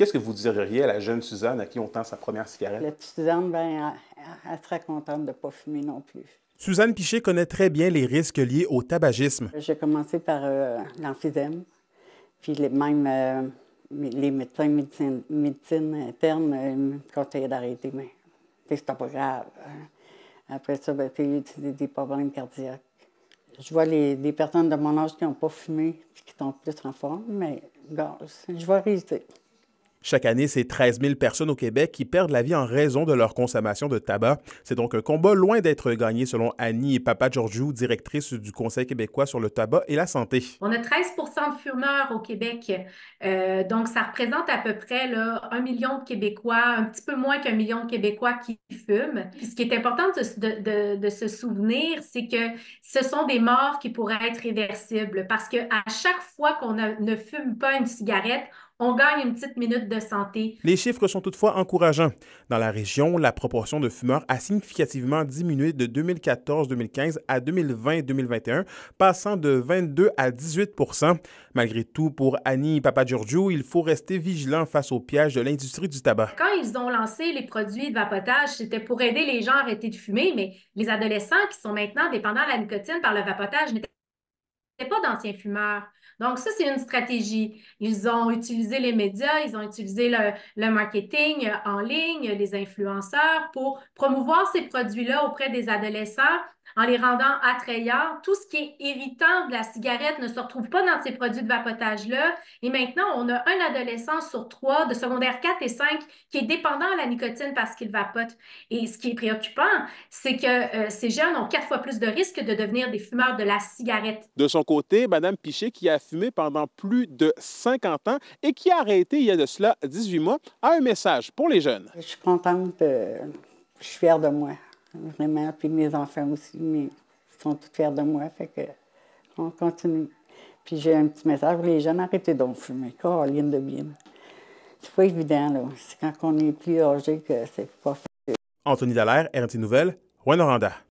Qu'est-ce que vous diriez à la jeune Suzanne à qui on tend sa première cigarette? La petite Suzanne, ben, elle, serait contente de ne pas fumer non plus. Suzanne Pichet connaît très bien les risques liés au tabagisme. J'ai commencé par euh, l'emphysème, puis même euh, les médecins médecine, médecine internes euh, me conseillaient d'arrêter, mais c'était pas grave. Hein. Après ça, ben, tu des problèmes cardiaques. Je vois les, des personnes de mon âge qui n'ont pas fumé, puis qui sont plus en forme, mais bon, je vais réussir. Chaque année, c'est 13 000 personnes au Québec qui perdent la vie en raison de leur consommation de tabac. C'est donc un combat loin d'être gagné, selon Annie et Papa Georgiou, directrice du Conseil québécois sur le tabac et la santé. On a 13 de fumeurs au Québec. Euh, donc, ça représente à peu près un million de Québécois, un petit peu moins qu'un million de Québécois qui fument. ce qui est important de, de se souvenir, c'est que ce sont des morts qui pourraient être réversibles parce qu'à chaque fois qu'on ne fume pas une cigarette, on gagne une petite minute de santé. Les chiffres sont toutefois encourageants. Dans la région, la proportion de fumeurs a significativement diminué de 2014-2015 à 2020-2021, passant de 22 à 18 Malgré tout, pour Annie et Giorgio, il faut rester vigilant face au piège de l'industrie du tabac. Quand ils ont lancé les produits de vapotage, c'était pour aider les gens à arrêter de fumer, mais les adolescents qui sont maintenant dépendants de la nicotine par le vapotage n'étaient pas d'anciens fumeurs. Donc, ça, c'est une stratégie. Ils ont utilisé les médias, ils ont utilisé le, marketing en ligne, les influenceurs pour promouvoir ces produits-là auprès des adolescents en les rendant attrayants. Tout ce qui est irritant de la cigarette ne se retrouve pas dans ces produits de vapotage-là. Et maintenant, on a un adolescent sur trois de secondaire 4 et 5 qui est dépendant à la nicotine parce qu'il vapote. Et ce qui est préoccupant, c'est que euh, ces jeunes ont quatre fois plus de risques de devenir des fumeurs de la cigarette. De son côté, Mme Piché, qui a fumé pendant plus de 50 ans et qui a arrêté il y a de cela 18 mois, a un message pour les jeunes. Je suis contente, euh, je suis fière de moi. Vraiment. Puis mes enfants aussi, mais sont tous fiers de moi. Fait que on continue. Puis j'ai un petit message les jeunes, arrêtez d'en quoi fumer. de bien. C'est pas évident, là. C'est quand on est plus âgé que c'est pas facile. Anthony Dallaire, RT Nouvelle, Rwanda.